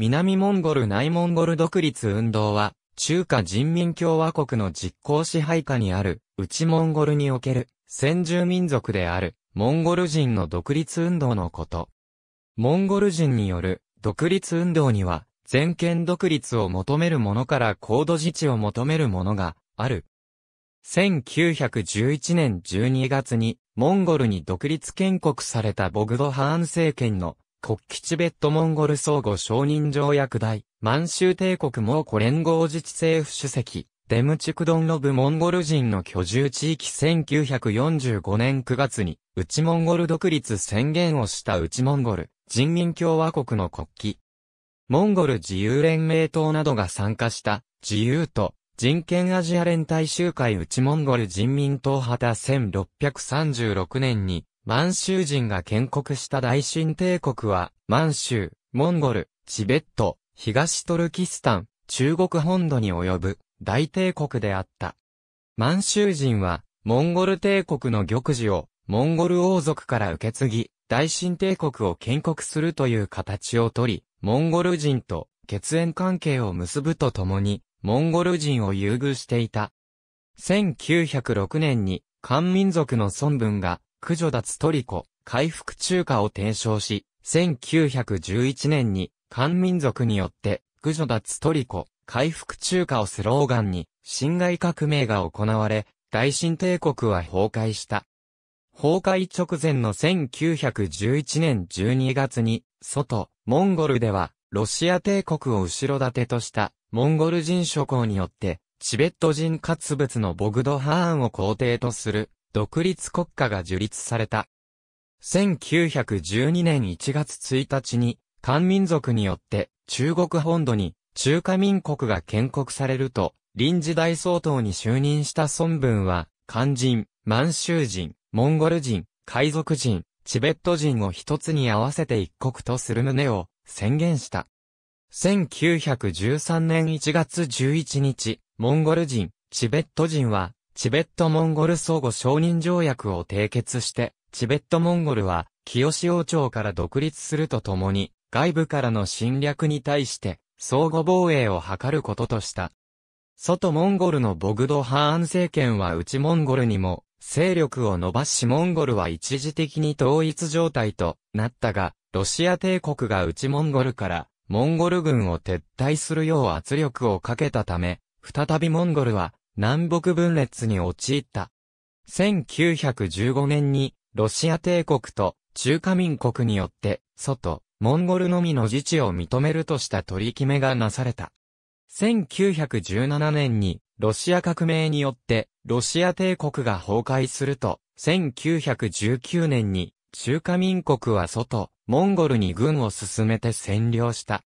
南モンゴル内モンゴル独立運動は、中華人民共和国の実効支配下にある、内モンゴルにおける、先住民族である、モンゴル人の独立運動のこと。モンゴル人による、独立運動には、全権独立を求める者から高度自治を求める者が、ある。1911年12月に、モンゴルに独立建国されたボグドハーン政権の国旗チベットモンゴル相互承認条約大、満州帝国蒙古連合自治政府主席、デムチクドンロブモンゴル人の居住地域1945年9月に、内モンゴル独立宣言をした内モンゴル、人民共和国の国旗。モンゴル自由連盟党などが参加した、自由と、人権アジア連帯集会内モンゴル人民党旗1636年に、満州人が建国した大清帝国は、満州、モンゴル、チベット、東トルキスタン、中国本土に及ぶ大帝国であった。満州人は、モンゴル帝国の玉璽を、モンゴル王族から受け継ぎ、大清帝国を建国するという形をとり、モンゴル人と血縁関係を結ぶとともに、モンゴル人を優遇していた。1906年に、漢民族の孫文が駆除脱トリコ、回復中華を提唱し、1911年に、漢民族によって、駆除脱トリコ、回復中華をスローガンに、侵害革命が行われ、大新帝国は崩壊した。崩壊直前の1911年12月に、外、モンゴルでは、ロシア帝国を後ろ盾とした、モンゴル人諸侯によって、チベット人活物のボグドハーンを皇帝とする、独立国家が樹立された。1912年1月1日に、漢民族によって中国本土に中華民国が建国されると、臨時大総統に就任した孫文は、漢人、満州人、モンゴル人、海賊人、チベット人を一つに合わせて一国とする旨を宣言した。1913年1月11日、モンゴル人、チベット人はチベットモンゴル相互承認条約を締結して、チベットモンゴルは、清王朝から独立するとともに、外部からの侵略に対して、相互防衛を図ることとした。外モンゴルのボグド・ハーン政権は内モンゴルにも、勢力を伸ばしモンゴルは一時的に統一状態となったが、ロシア帝国が内モンゴルから、モンゴル軍を撤退するよう圧力をかけたため、再びモンゴルは南北分裂に陥った。1915年に、ロシア帝国と中華民国によって、外、モンゴルのみの自治を認めるとした取り決めがなされた。1917年に、ロシア革命によって、ロシア帝国が崩壊すると、1919年に、中華民国は外、モンゴルに軍を進めて占領した。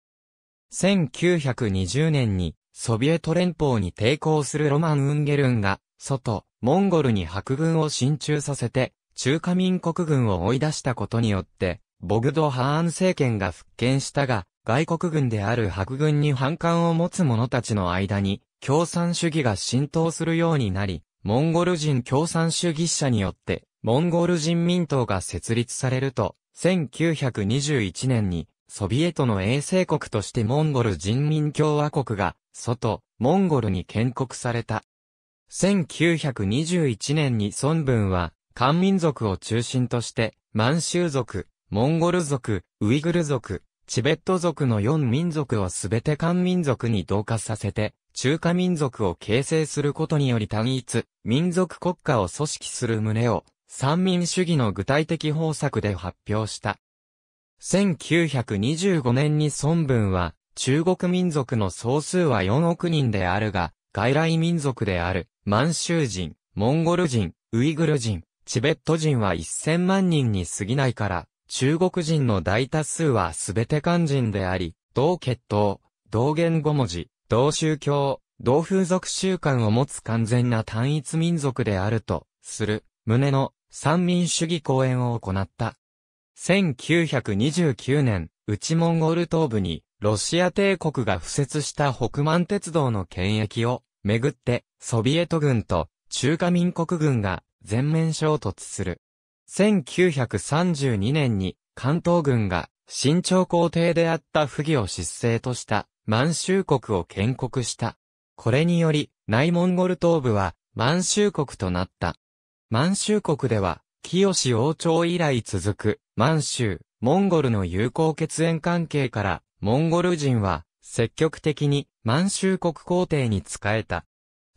1920年に、ソビエト連邦に抵抗するロマン・ウンゲルンが、外、モンゴルに白軍を進駐させて、中華民国軍を追い出したことによって、ボグド・ハーン政権が復権したが、外国軍である白軍に反感を持つ者たちの間に、共産主義が浸透するようになり、モンゴル人共産主義者によって、モンゴル人民党が設立されると、1921年に、ソビエトの衛星国としてモンゴル人民共和国が外、モンゴルに建国された。1921年に孫文は、漢民族を中心として、満州族、モンゴル族、ウイグル族、チベット族の4民族をすべて漢民族に同化させて、中華民族を形成することにより単一、民族国家を組織する旨を、三民主義の具体的方策で発表した。1925年に孫文は、中国民族の総数は4億人であるが、外来民族である、満州人、モンゴル人、ウイグル人、チベット人は1000万人に過ぎないから、中国人の大多数は全て漢人であり、同血統、同言語文字、同宗教、同風俗習慣を持つ完全な単一民族であると、する、旨の三民主義講演を行った。1929年、内モンゴル東部に、ロシア帝国が敷設した北満鉄道の権益をめぐって、ソビエト軍と中華民国軍が全面衝突する。1932年に関東軍が新朝皇帝であった不義を失勢とした満州国を建国した。これにより、内モンゴル東部は満州国となった。満州国では、清王朝以来続く満州、モンゴルの友好血縁関係からモンゴル人は積極的に満州国皇帝に仕えた。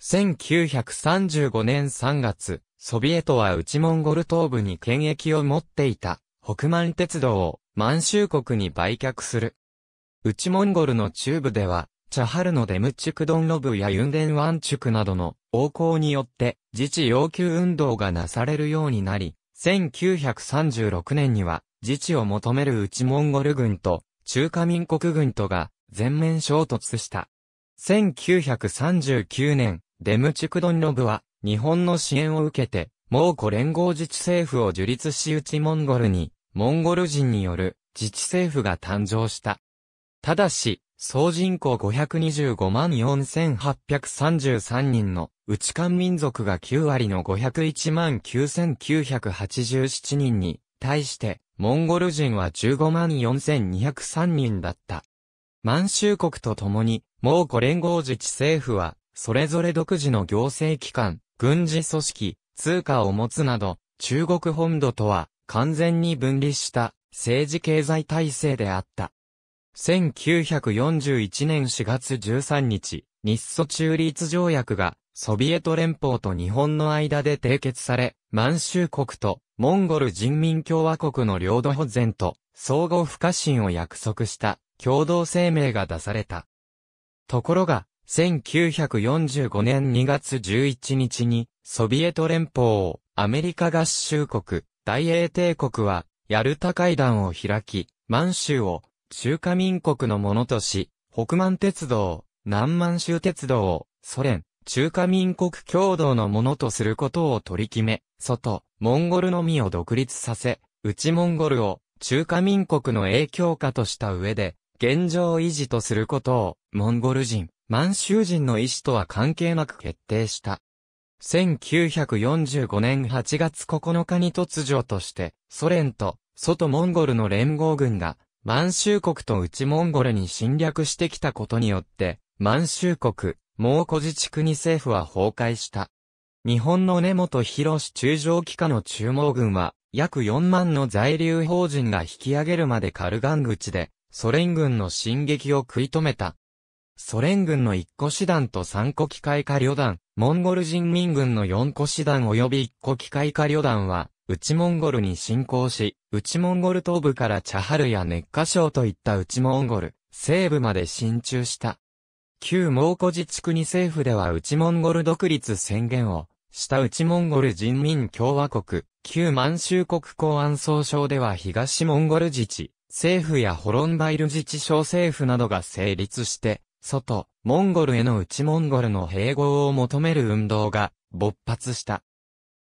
1935年3月、ソビエトは内モンゴル東部に権益を持っていた北満鉄道を満州国に売却する。内モンゴルの中部では、チャハルのデムチュクドンロブやユンデンワンチュクなどの横行によって自治要求運動がなされるようになり、1936年には自治を求める内モンゴル軍と中華民国軍とが全面衝突した。1939年、デムチクドンロブは日本の支援を受けて、蒙古連合自治政府を樹立し内モンゴルに、モンゴル人による自治政府が誕生した。ただし、総人口525万4833人の、内漢民族が9割の501万9987人に対して、モンゴル人は15万4203人だった。満州国と共に、蒙古連合自治政府は、それぞれ独自の行政機関、軍事組織、通貨を持つなど、中国本土とは完全に分離した政治経済体制であった。1941年4月13日、日ソ中立条約がソビエト連邦と日本の間で締結され、満州国とモンゴル人民共和国の領土保全と相互不可侵を約束した共同声明が出された。ところが、1945年2月11日にソビエト連邦をアメリカ合衆国、大英帝国はヤルタ会談を開き、満州を中華民国のものとし、北満鉄道、南満州鉄道をソ連、中華民国共同のものとすることを取り決め、外、モンゴルのみを独立させ、内モンゴルを中華民国の影響下とした上で、現状維持とすることを、モンゴル人、満州人の意思とは関係なく決定した。1945年8月9日に突如として、ソ連と、外モンゴルの連合軍が、満州国と内モンゴルに侵略してきたことによって、満州国、蒙古自治区に政府は崩壊した。日本の根本博士中将機下の中毛軍は、約4万の在留邦人が引き上げるまでカルガン口で、ソ連軍の進撃を食い止めた。ソ連軍の1個師団と3個機械化旅団、モンゴル人民軍の4個師団及び1個機械化旅団は、内モンゴルに侵攻し、内モンゴル東部からチャハルや熱火省といった内モンゴル、西部まで進駐した。旧蒙古自治区に政府では内モンゴル独立宣言をした内モンゴル人民共和国、旧満州国公安総省では東モンゴル自治、政府やホロンバイル自治省政府などが成立して、外、モンゴルへの内モンゴルの併合を求める運動が勃発した。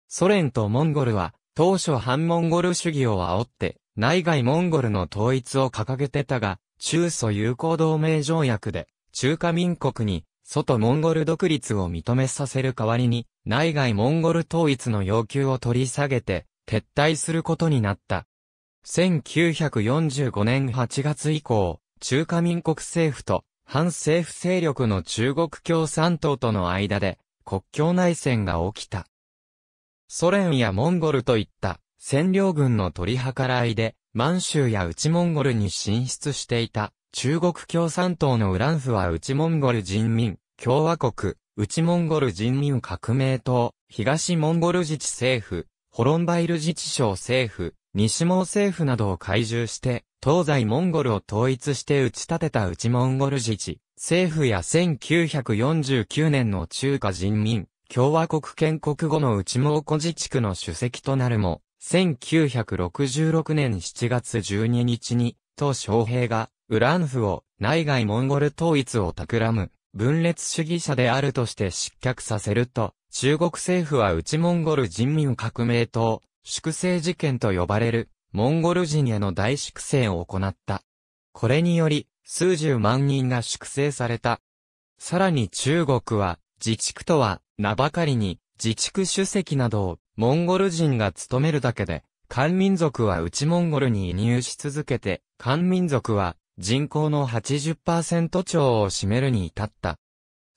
ソ連とモンゴルは、当初反モンゴル主義を煽って、内外モンゴルの統一を掲げてたが、中ソ友好同盟条約で、中華民国に外モンゴル独立を認めさせる代わりに、内外モンゴル統一の要求を取り下げて、撤退することになった。1945年8月以降、中華民国政府と反政府勢力の中国共産党との間で国境内戦が起きた。ソ連やモンゴルといった占領軍の取り計らいで満州や内モンゴルに進出していた中国共産党のウランフは内モンゴル人民共和国、内モンゴル人民革命党、東モンゴル自治政府、ホロンバイル自治省政府、西蒙政府などを懐柔して、東西モンゴルを統一して打ち立てた内モンゴル自治、政府や1949年の中華人民、共和国建国後の内蒙古自治区の主席となるも、1966年7月12日に、東昌平がウランフを内外モンゴル統一を企む分裂主義者であるとして失脚させると、中国政府は内モンゴル人民革命党、粛清事件と呼ばれる、モンゴル人への大粛清を行った。これにより、数十万人が粛清された。さらに中国は、自治区とは、名ばかりに、自治区主席などを、モンゴル人が務めるだけで、漢民族は内モンゴルに移入し続けて、漢民族は人口の80%超を占めるに至った。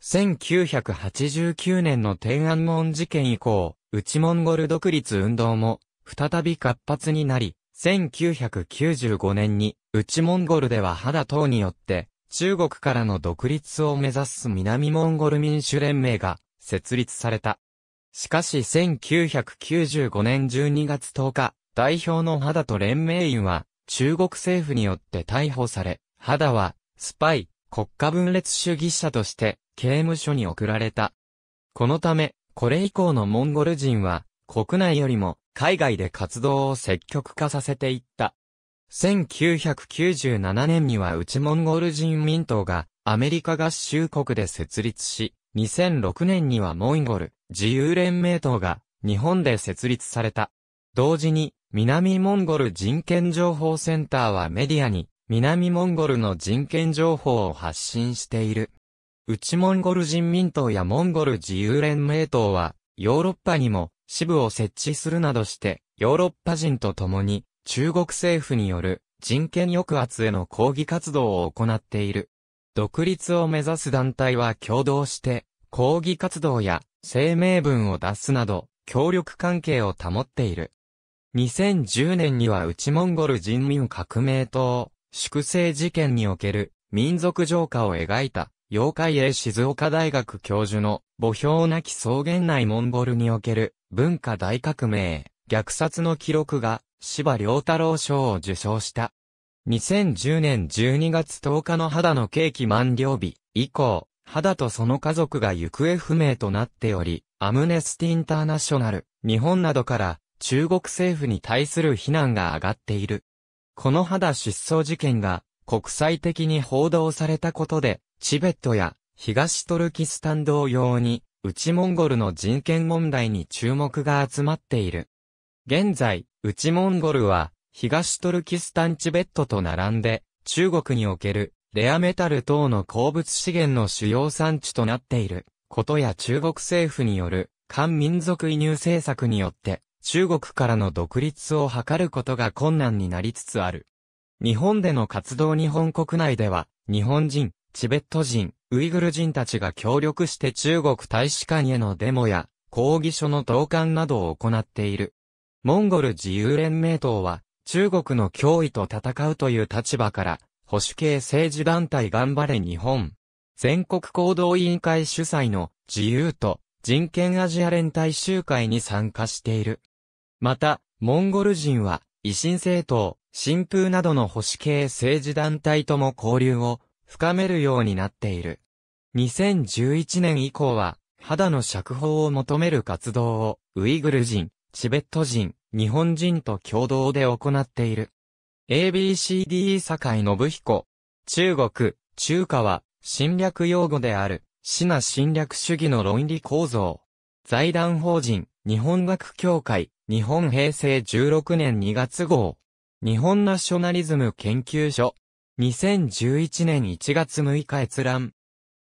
1989年の天安門事件以降、内モンゴル独立運動も再び活発になり、1995年に内モンゴルでは肌等によって中国からの独立を目指す南モンゴル民主連盟が設立された。しかし1995年12月10日、代表の肌と連盟員は中国政府によって逮捕され、肌は、スパイ、国家分裂主義者として、刑務所に送られた。このため、これ以降のモンゴル人は、国内よりも、海外で活動を積極化させていった。1997年には内モンゴル人民党がアメリカ合衆国で設立し、2006年にはモンゴル自由連盟党が日本で設立された。同時に南モンゴル人権情報センターはメディアに、南モンゴルの人権情報を発信している。内モンゴル人民党やモンゴル自由連盟党は、ヨーロッパにも支部を設置するなどして、ヨーロッパ人と共に、中国政府による人権抑圧への抗議活動を行っている。独立を目指す団体は共同して、抗議活動や声明文を出すなど、協力関係を保っている。2010年には内モンゴル人民革命党、粛清事件における民族浄化を描いた、妖怪英静岡大学教授の墓標なき草原内モンゴルにおける文化大革命、虐殺の記録が芝良太郎賞を受賞した。2010年12月10日の肌の刑期満了日以降、肌とその家族が行方不明となっており、アムネスティ・インターナショナル、日本などから中国政府に対する非難が上がっている。この肌失踪事件が国際的に報道されたことで、チベットや東トルキスタン同様に、内モンゴルの人権問題に注目が集まっている。現在、内モンゴルは、東トルキスタンチベットと並んで、中国における、レアメタル等の鉱物資源の主要産地となっている、ことや中国政府による、漢民族移入政策によって、中国からの独立を図ることが困難になりつつある。日本での活動日本国内では、日本人、チベット人、ウイグル人たちが協力して中国大使館へのデモや、抗議書の投函などを行っている。モンゴル自由連盟党は、中国の脅威と戦うという立場から、保守系政治団体頑張れ日本。全国行動委員会主催の自由と人権アジア連帯集会に参加している。また、モンゴル人は、維新政党、新風などの保守系政治団体とも交流を深めるようになっている。2011年以降は、肌の釈放を求める活動を、ウイグル人、チベット人、日本人と共同で行っている。ABCDE 堺信彦。中国、中華は、侵略用語である、死な侵略主義の論理構造。財団法人、日本学協会、日本平成16年2月号、日本ナショナリズム研究所、2011年1月6日閲覧、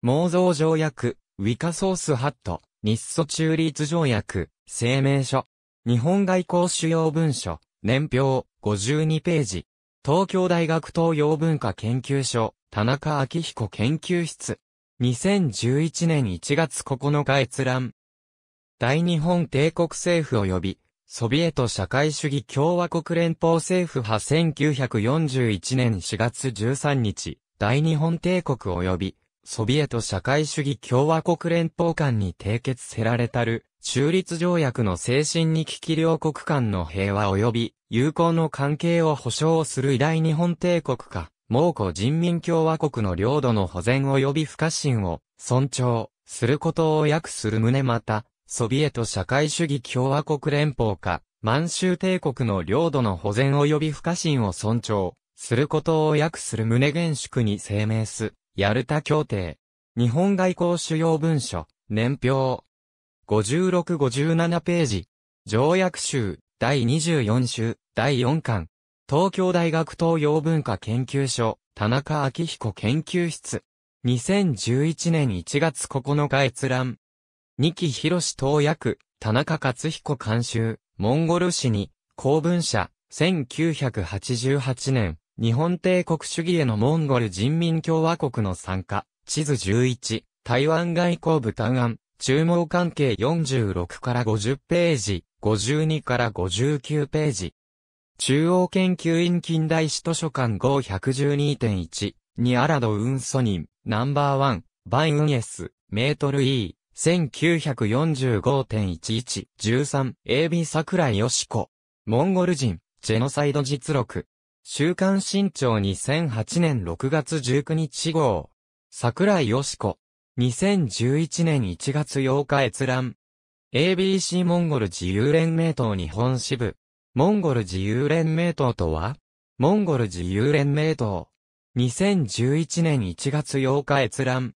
妄造条約、ウィカソースハット、日ソ中立条約、声明書、日本外交主要文書、年表、52ページ、東京大学東洋文化研究所、田中明彦研究室、2011年1月9日閲覧、大日本帝国政府及び、ソビエト社会主義共和国連邦政府派1941年4月13日、大日本帝国及び、ソビエト社会主義共和国連邦間に締結せられたる、中立条約の精神に危機両国間の平和及び、友好の関係を保障する大日本帝国か、蒙古人民共和国の領土の保全及び不可侵を尊重することを約する旨また、ソビエト社会主義共和国連邦か、満州帝国の領土の保全及び不可侵を尊重することを約する旨厳粛に声明す、ヤルタ協定。日本外交主要文書、年表。5657ページ。条約集、第24集、第4巻。東京大学東洋文化研究所、田中明彦研究室。2011年1月9日閲覧。二木博士投役、田中克彦監修、モンゴル史に、公文社、1988年、日本帝国主義へのモンゴル人民共和国の参加、地図11、台湾外交部単案、注文関係46から50ページ、52から59ページ。中央研究院近代史図書館5 1 2 1ニアラド・ウンソニン、ナンバーワン、バイ・ウンエス、メートルイー、1945.1113、AB 桜井よしこ。モンゴル人、ジェノサイド実録。週刊新潮2008年6月19日号。桜井よしこ。2011年1月8日閲覧。ABC モンゴル自由連盟党日本支部。モンゴル自由連盟党とはモンゴル自由連盟党。2011年1月8日閲覧。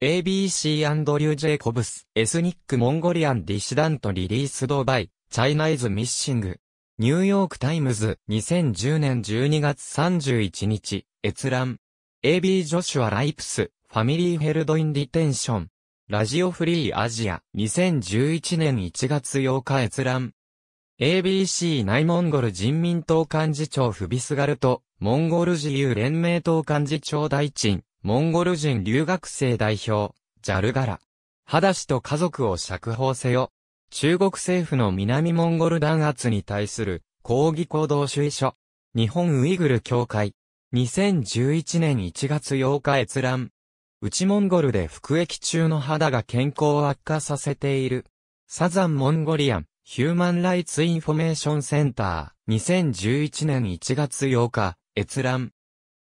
ABC& リュー・ジェイコブス、エスニック・モンゴリアン・ディシダント・リリース・ドバイ、チャイナイズ・ミッシング。ニューヨーク・タイムズ、2010年12月31日、閲覧。AB ジョシュア・ライプス、ファミリー・ヘルド・イン・ディテンション。ラジオフリー・アジア、2011年1月8日閲覧。ABC 内モンゴル人民党幹事長フビスガルト、モンゴル自由連盟党幹事長大陳、モンゴル人留学生代表、ジャルガラ。ハダと家族を釈放せよ。中国政府の南モンゴル弾圧に対する抗議行動主意書。日本ウイグル協会。2011年1月8日閲覧。内モンゴルで服役中の肌が健康を悪化させている。サザンモンゴリアン、ヒューマンライツインフォメーションセンター、2011年1月8日、閲覧。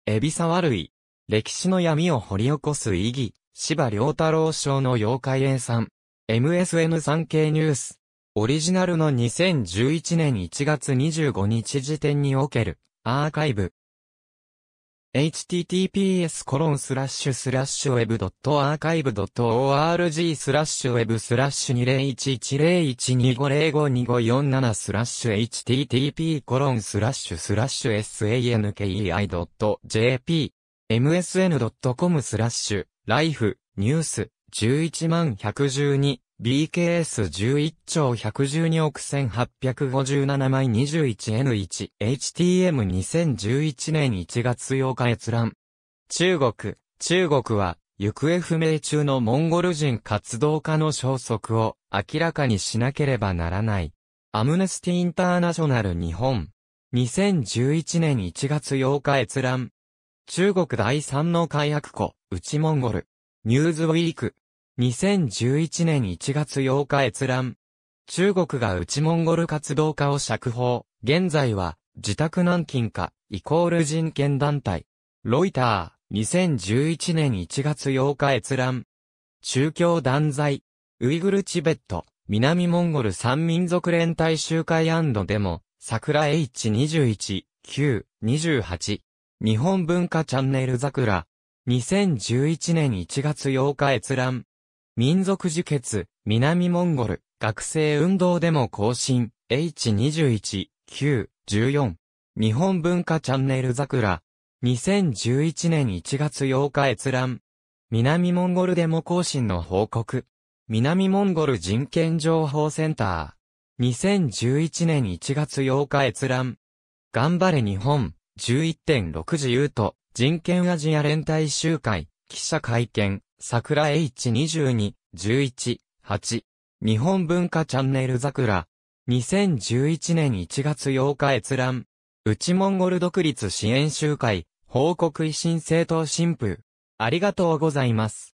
エビサワルイ。歴史の闇を掘り起こす意義、柴良太郎賞の妖怪 A さん、m s n 産経ニュース、オリジナルの2011年1月25日時点における、アーカイブ。https コロンスラッシュスラッシュウェブド web.archive.org スラッシュウェブスラッシュ20110125052547スラッシュ http コロンスラッシュスラッシュ sankei.jp msn.com スラッシュ、ライフ、ニュース、11112、BKS11 兆112億1857枚 21N1、HTM2011 年1月8日閲覧。中国、中国は、行方不明中のモンゴル人活動家の消息を明らかにしなければならない。アムネスティ・インターナショナル日本。2011年1月8日閲覧。中国第三の開発庫、内モンゴル。ニューズウィーク。2011年1月8日閲覧。中国が内モンゴル活動家を釈放。現在は、自宅軟禁化、イコール人権団体。ロイター、2011年1月8日閲覧。中共断罪。ウイグルチベット、南モンゴル三民族連帯集会デモ、桜 H21、9、28。日本文化チャンネル桜。2011年1月8日閲覧。民族自決、南モンゴル、学生運動でも更新、H21、9、14。日本文化チャンネル桜。2011年1月8日閲覧。南モンゴルデモ更新の報告。南モンゴル人権情報センター。2011年1月8日閲覧。頑張れ日本。11.6自由と人権アジア連帯集会、記者会見、桜 H22、11、8。日本文化チャンネル桜。2011年1月8日閲覧。内モンゴル独立支援集会、報告維新政党新風。ありがとうございます。